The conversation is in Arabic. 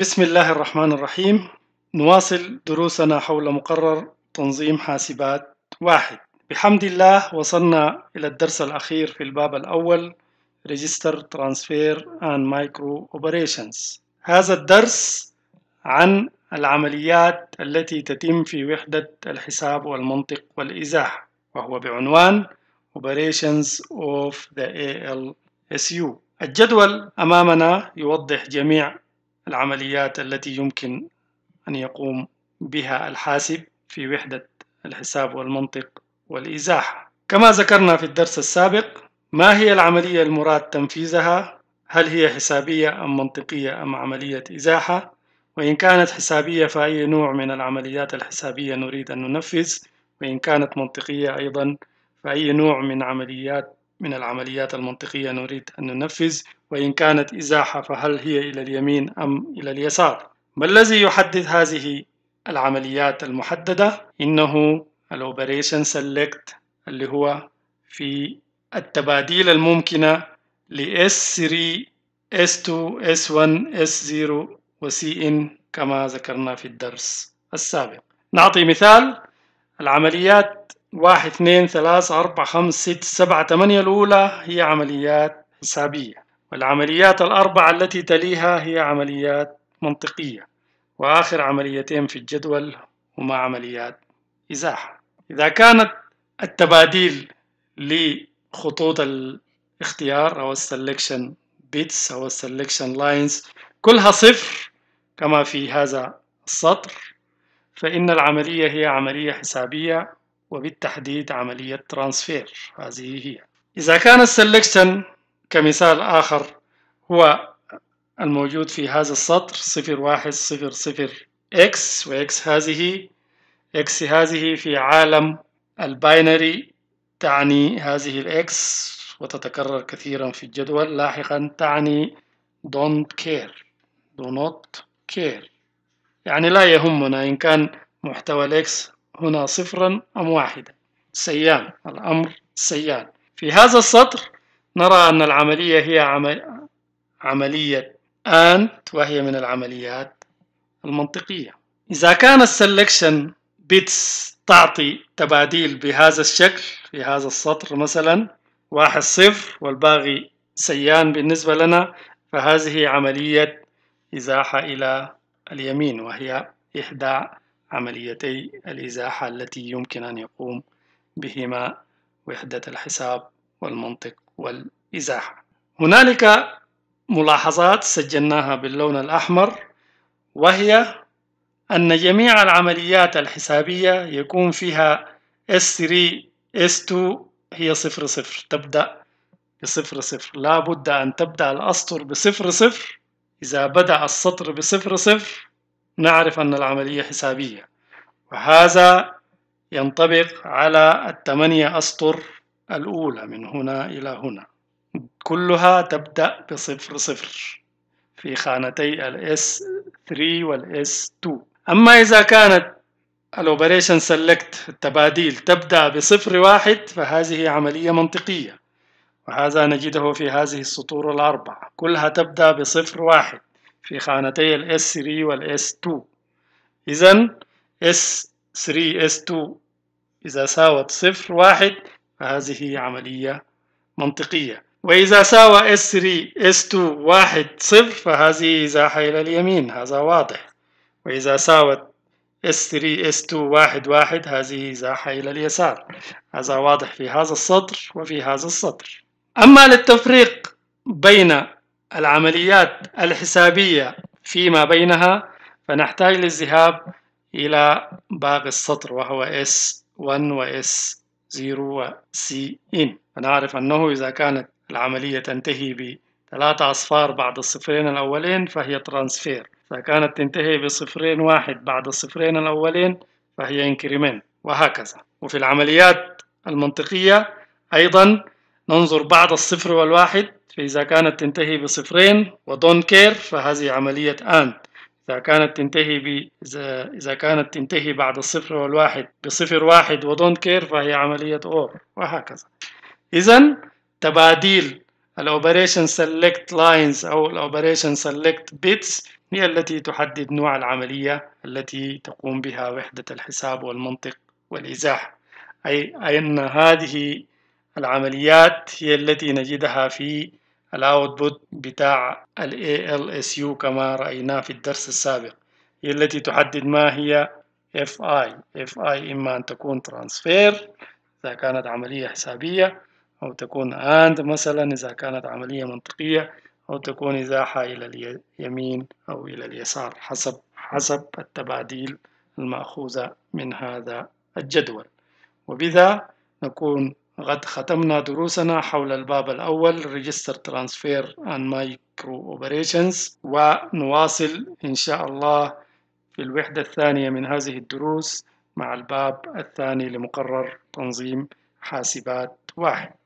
بسم الله الرحمن الرحيم نواصل دروسنا حول مقرر تنظيم حاسبات واحد بحمد الله وصلنا إلى الدرس الأخير في الباب الأول Register Transfer and Micro Operations هذا الدرس عن العمليات التي تتم في وحدة الحساب والمنطق والإزاحة وهو بعنوان Operations of the ALSU الجدول أمامنا يوضح جميع العمليات التي يمكن أن يقوم بها الحاسب في وحدة الحساب والمنطق والإزاحة كما ذكرنا في الدرس السابق ما هي العملية المراد تنفيذها هل هي حسابية أم منطقية أم عملية إزاحة وإن كانت حسابية فأي نوع من العمليات الحسابية نريد أن ننفذ وإن كانت منطقية أيضا فأي نوع من عمليات من العمليات المنطقية نريد أن ننفذ وإن كانت إزاحة فهل هي إلى اليمين أم إلى اليسار ما الذي يحدد هذه العمليات المحددة إنه الأوبريشن سيلكت اللي هو في التباديل الممكنة ل S3 S2 S1 S0 و CN كما ذكرنا في الدرس السابق نعطي مثال العمليات واحد اثنين ثلاثة أربعة خمسة ستة سبعة ثمانية الأولى هي عمليات حسابية والعمليات الأربعة التي تليها هي عمليات منطقية وآخر عمليتين في الجدول هما عمليات إزاحة إذا كانت التباديل لخطوط الاختيار أو السلكشن بيتس أو السلكشن لاينز كلها صفر كما في هذا السطر فإن العملية هي عملية حسابية وبالتحديد عملية ترانسفير هذه هي إذا كان السلكشن كمثال آخر هو الموجود في هذا السطر صفر واحد صفر صفر x وx هذه x هذه في عالم الباينري تعني هذه الاكس وتتكرر كثيرا في الجدول لاحقا تعني don't care do not care يعني لا يهمنا إن كان محتوى الاكس هنا صفرا أم واحدا سيان الأمر سيان في هذا السطر نرى أن العملية هي عمل عملية أنت وهي من العمليات المنطقية إذا كان السلكشن بيتس تعطي تباديل بهذا الشكل في هذا السطر مثلا واحد صفر والباقي سيان بالنسبة لنا فهذه عملية إزاحة إلى اليمين وهي إحدى عمليتي الإزاحة التي يمكن أن يقوم بهما وحدة الحساب والمنطق والإزاحة هنالك ملاحظات سجلناها باللون الأحمر وهي أن جميع العمليات الحسابية يكون فيها S3 S2 هي صفر صفر تبدأ بصفر صفر لا بد أن تبدأ الأسطر بصفر صفر إذا بدأ السطر بصفر صفر نعرف أن العملية حسابية وهذا ينطبق على الثمانية أسطر الأولى من هنا إلى هنا كلها تبدأ بصفر صفر في خانتي ال S3 وال S2 أما إذا كانت الأوبريشن Select التباديل تبدأ بصفر واحد فهذه عملية منطقية وهذا نجده في هذه السطور الأربعة كلها تبدأ بصفر واحد في خانتي ال S3 وال S2 إذا S3 S2 إذا ساوت صفر واحد فهذه عملية منطقية وإذا ساوى S3 S2 واحد صفر فهذه إزاحة إلى اليمين هذا واضح وإذا ساوت S3 S2 واحد واحد هذه إزاحة إلى اليسار هذا واضح في هذا السطر وفي هذا السطر أما للتفريق بين العمليات الحسابية فيما بينها فنحتاج للذهاب إلى باقي السطر وهو S1 و S0 و Cin فنعرف أنه إذا كانت العملية تنتهي بثلاثة أصفار بعد الصفرين الأولين فهي ترانسفير إذا كانت تنتهي بصفرين واحد بعد الصفرين الأولين فهي انكريمنت وهكذا وفي العمليات المنطقية أيضا ننظر بعد الصفر والواحد فإذا كانت تنتهي بصفرين ودون كير فهذه عملية AND إذا كانت تنتهي ب... إذا... إذا كانت تنتهي بعد الصفر والواحد بصفر واحد ودون كير فهي عملية OR وهكذا إذا تباديل الأوبريشن select lines أو الأوبريشن select bits هي التي تحدد نوع العملية التي تقوم بها وحدة الحساب والمنطق والإزاحة أي أن هذه العمليات هي التي نجدها في الاوتبوت بتاع ال ALSU كما رأيناه في الدرس السابق هي التي تحدد ما هي FI FI إما أن تكون ترانسفير إذا كانت عملية حسابية أو تكون AND مثلا إذا كانت عملية منطقية أو تكون إزاحة إلى اليمين أو إلى اليسار حسب حسب التباديل المأخوذة من هذا الجدول وبذا نكون قد ختمنا دروسنا حول الباب الأول Register Transfer and Micro Operations ونواصل إن شاء الله في الوحدة الثانية من هذه الدروس مع الباب الثاني لمقرر تنظيم حاسبات واحد